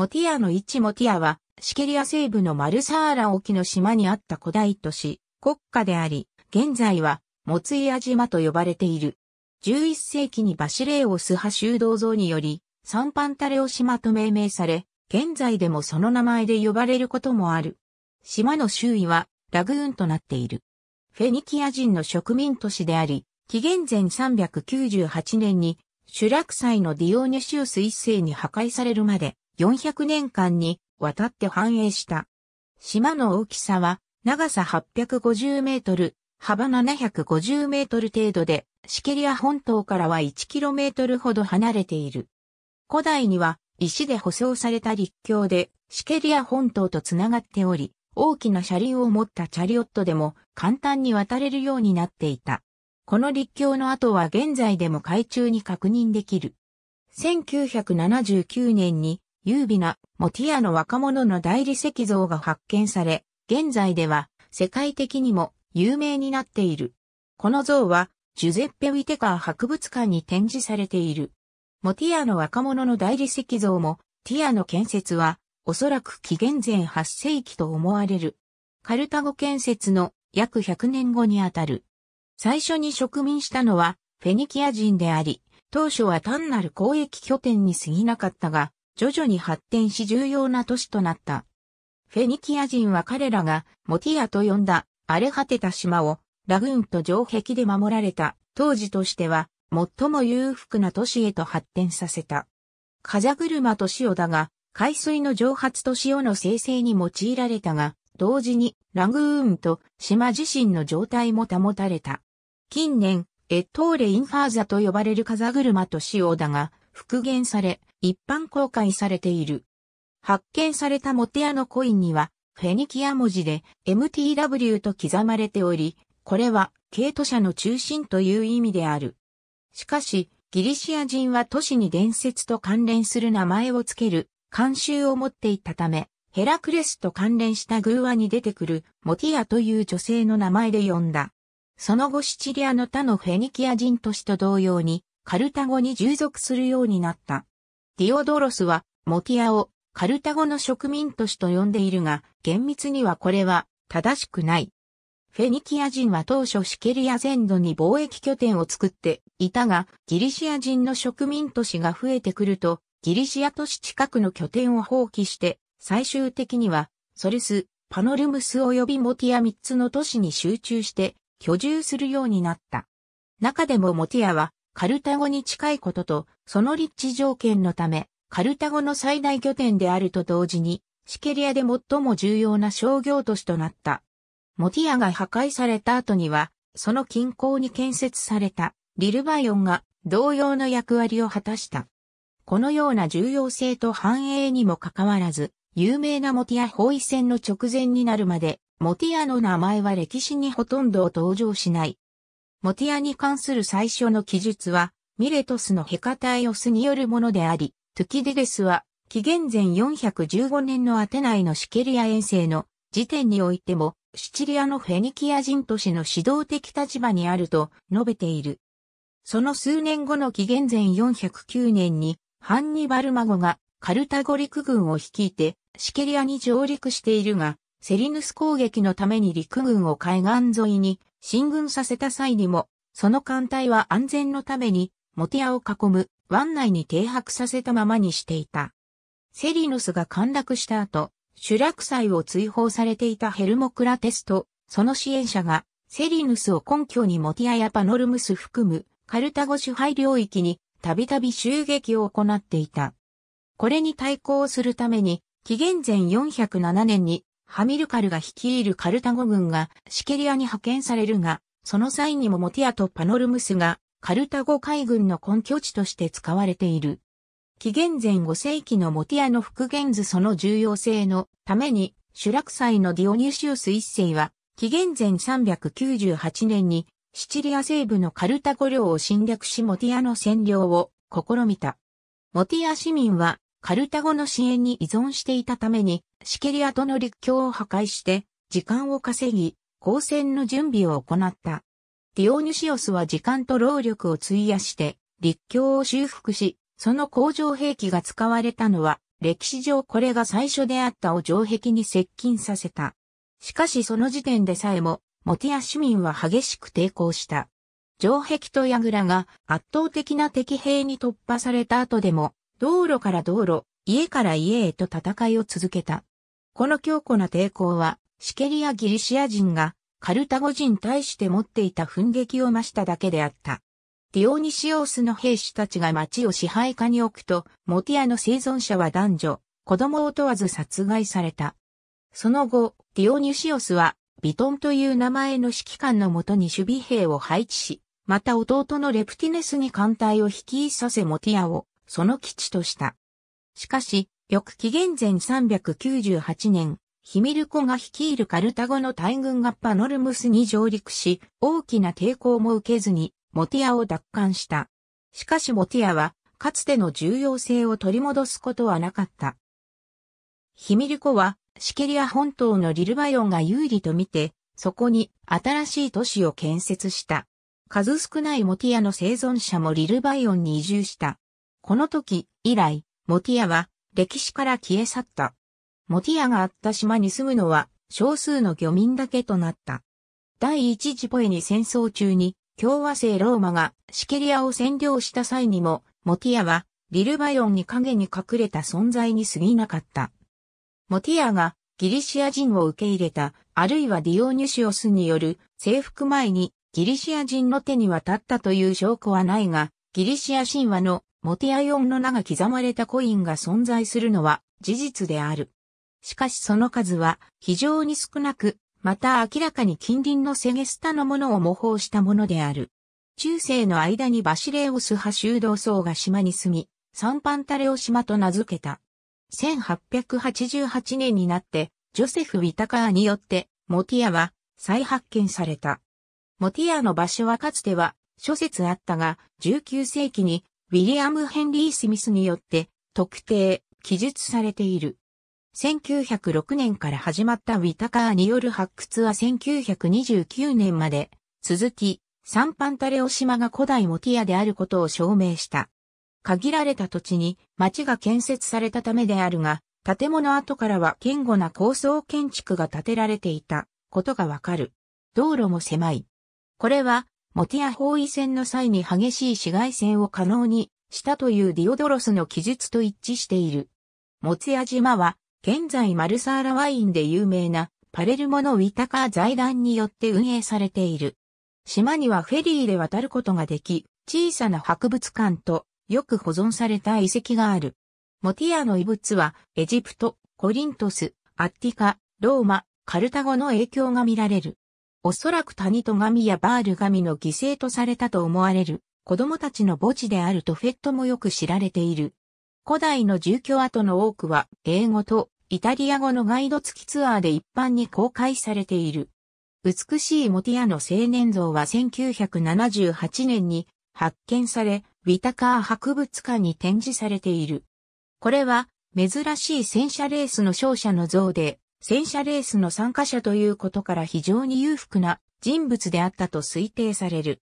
モティアの一モティアは、シケリア西部のマルサーラ沖の島にあった古代都市、国家であり、現在は、モツイア島と呼ばれている。11世紀にバシレーオス派修道像により、サンパンタレオ島と命名され、現在でもその名前で呼ばれることもある。島の周囲は、ラグーンとなっている。フェニキア人の植民都市であり、紀元前398年に、主落祭のディオーネシウス一世に破壊されるまで、400年間にわたって繁栄した。島の大きさは長さ850メートル、幅750メートル程度で、シケリア本島からは1キロメートルほど離れている。古代には石で舗装された陸橋でシケリア本島とつながっており、大きな車輪を持ったチャリオットでも簡単に渡れるようになっていた。この陸橋の跡は現在でも海中に確認できる。1979年に優美なモティアの若者の大理石像が発見され、現在では世界的にも有名になっている。この像はジュゼッペ・ウィテカー博物館に展示されている。モティアの若者の大理石像も、ティアの建設は、おそらく紀元前8世紀と思われる。カルタゴ建設の約100年後にあたる。最初に植民したのはフェニキア人であり、当初は単なる交易拠点に過ぎなかったが、徐々に発展し重要な都市となった。フェニキア人は彼らがモティアと呼んだ荒れ果てた島をラグーンと城壁で守られた当時としては最も裕福な都市へと発展させた。風車と塩だが海水の蒸発と塩の生成に用いられたが同時にラグーンと島自身の状態も保たれた。近年、エットーレ・インファーザと呼ばれる風車と塩だが復元され、一般公開されている。発見されたモテアのコインには、フェニキア文字で MTW と刻まれており、これは、ケイト社の中心という意味である。しかし、ギリシア人は都市に伝説と関連する名前をつける慣習を持っていたため、ヘラクレスと関連した偶話に出てくるモティアという女性の名前で呼んだ。その後シチリアの他のフェニキア人都市と同様に、カルタゴに従属するようになった。ティオドロスは、モティアをカルタゴの植民都市と呼んでいるが、厳密にはこれは正しくない。フェニキア人は当初シケリア全土に貿易拠点を作っていたが、ギリシア人の植民都市が増えてくると、ギリシア都市近くの拠点を放棄して、最終的には、ソルス、パノルムス及びモティア3つの都市に集中して居住するようになった。中でもモティアはカルタゴに近いこととその立地条件のため、カルタゴの最大拠点であると同時に、シケリアで最も重要な商業都市となった。モティアが破壊された後には、その近郊に建設されたリルバイオンが同様の役割を果たした。このような重要性と繁栄にもかかわらず、有名なモティア包囲戦の直前になるまで、モティアの名前は歴史にほとんど登場しない。モティアに関する最初の記述は、ミレトスのヘカタイオスによるものであり、トゥキデデスは、紀元前415年のアテナイのシケリア遠征の時点においても、シチリアのフェニキア人都市の指導的立場にあると述べている。その数年後の紀元前409年に、ハンニバルマゴがカルタゴ陸軍を率いて、シケリアに上陸しているが、セリヌス攻撃のために陸軍を海岸沿いに進軍させた際にも、その艦隊は安全のためにモティアを囲む湾内に停泊させたままにしていた。セリヌスが陥落した後、主落祭を追放されていたヘルモクラテスと、その支援者が、セリヌスを根拠にモティアやパノルムス含むカルタゴ支配領域にたびたび襲撃を行っていた。これに対抗するために、紀元前407年にハミルカルが率いるカルタゴ軍がシケリアに派遣されるが、その際にもモティアとパノルムスがカルタゴ海軍の根拠地として使われている。紀元前5世紀のモティアの復元図その重要性のために、主落祭のディオニュシウス一世は、紀元前398年に、シチリア西部のカルタゴ領を侵略しモティアの占領を試みた。モティア市民は、カルタゴの支援に依存していたために、シケリアとの陸橋を破壊して、時間を稼ぎ、交戦の準備を行った。ディオニュシオスは時間と労力を費やして、立教を修復し、その工場兵器が使われたのは、歴史上これが最初であったを城壁に接近させた。しかしその時点でさえも、モティ市民は激しく抵抗した。城壁と櫓が圧倒的な敵兵に突破された後でも、道路から道路、家から家へと戦いを続けた。この強固な抵抗は、シケリア・ギリシア人がカルタゴ人対して持っていた奮撃を増しただけであった。ディオニシオスの兵士たちが町を支配下に置くと、モティアの生存者は男女、子供を問わず殺害された。その後、ディオニシオスは、ビトンという名前の指揮官のもとに守備兵を配置し、また弟のレプティネスに艦隊を率いさせモティアを、その基地とした。しかし、翌紀元前398年、ヒミルコが率いるカルタゴの大軍がパノルムスに上陸し、大きな抵抗も受けずに、モティアを奪還した。しかしモティアは、かつての重要性を取り戻すことはなかった。ヒミルコは、シケリア本島のリルバヨンが有利とみて、そこに新しい都市を建設した。数少ないモティアの生存者もリルバイオンに移住した。この時以来、モティアは歴史から消え去った。モティアがあった島に住むのは少数の漁民だけとなった。第一次ポエニ戦争中に共和制ローマがシケリアを占領した際にも、モティアはリルバヨンに影に隠れた存在に過ぎなかった。モティアがギリシア人を受け入れた、あるいはディオニュシオスによる征服前にギリシア人の手に渡ったという証拠はないが、ギリシア神話のモティアヨンの名が刻まれたコインが存在するのは事実である。しかしその数は非常に少なく、また明らかに近隣のセゲスタのものを模倣したものである。中世の間にバシレオス派修道僧が島に住み、サンパンタレオ島と名付けた。1888年になって、ジョセフ・ウィタカーによって、モティアは再発見された。モティアの場所はかつては諸説あったが、19世紀にウィリアム・ヘンリー・スミスによって特定、記述されている。1906年から始まったウィタカーによる発掘は1929年まで続き、サンパンタレオ島が古代モティアであることを証明した。限られた土地に町が建設されたためであるが、建物跡からは堅固な高層建築が建てられていたことがわかる。道路も狭い。これは、モティア包囲戦の際に激しい紫外線を可能にしたというディオドロスの記述と一致している。モツヤ島は現在マルサーラワインで有名なパレルモのウィタカー財団によって運営されている。島にはフェリーで渡ることができ、小さな博物館とよく保存された遺跡がある。モティアの遺物はエジプト、コリントス、アッティカ、ローマ、カルタゴの影響が見られる。おそらく谷戸神やバール神の犠牲とされたと思われる子供たちの墓地であるとフェットもよく知られている。古代の住居跡の多くは英語とイタリア語のガイド付きツアーで一般に公開されている。美しいモティアの青年像は1978年に発見され、ウィタカー博物館に展示されている。これは珍しい戦車レースの勝者の像で、戦車レースの参加者ということから非常に裕福な人物であったと推定される。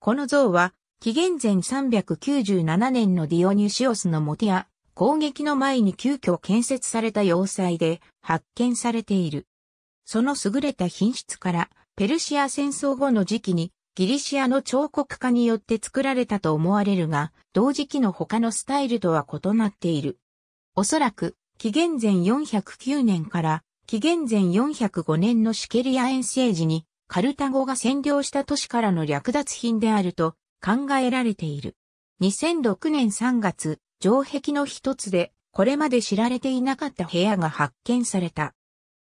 この像は紀元前397年のディオニュシオスのモテや攻撃の前に急遽建設された要塞で発見されている。その優れた品質からペルシア戦争後の時期にギリシアの彫刻家によって作られたと思われるが、同時期の他のスタイルとは異なっている。おそらく、紀元前409年から紀元前405年のシケリア遠征時にカルタゴが占領した都市からの略奪品であると考えられている。2006年3月、城壁の一つで、これまで知られていなかった部屋が発見された。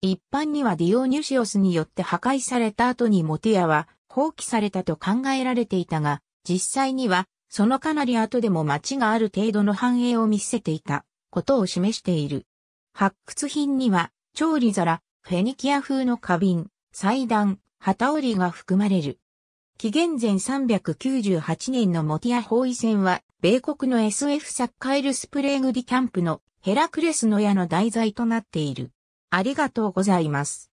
一般にはディオニュシオスによって破壊された後にモティアは放棄されたと考えられていたが、実際にはそのかなり後でも町がある程度の繁栄を見せていたことを示している。発掘品には調理皿、フェニキア風の花瓶、祭壇、旗織りが含まれる。紀元前398年のモティア包囲戦は、米国の SF サッカエルスプレーグディキャンプのヘラクレスの矢の題材となっている。ありがとうございます。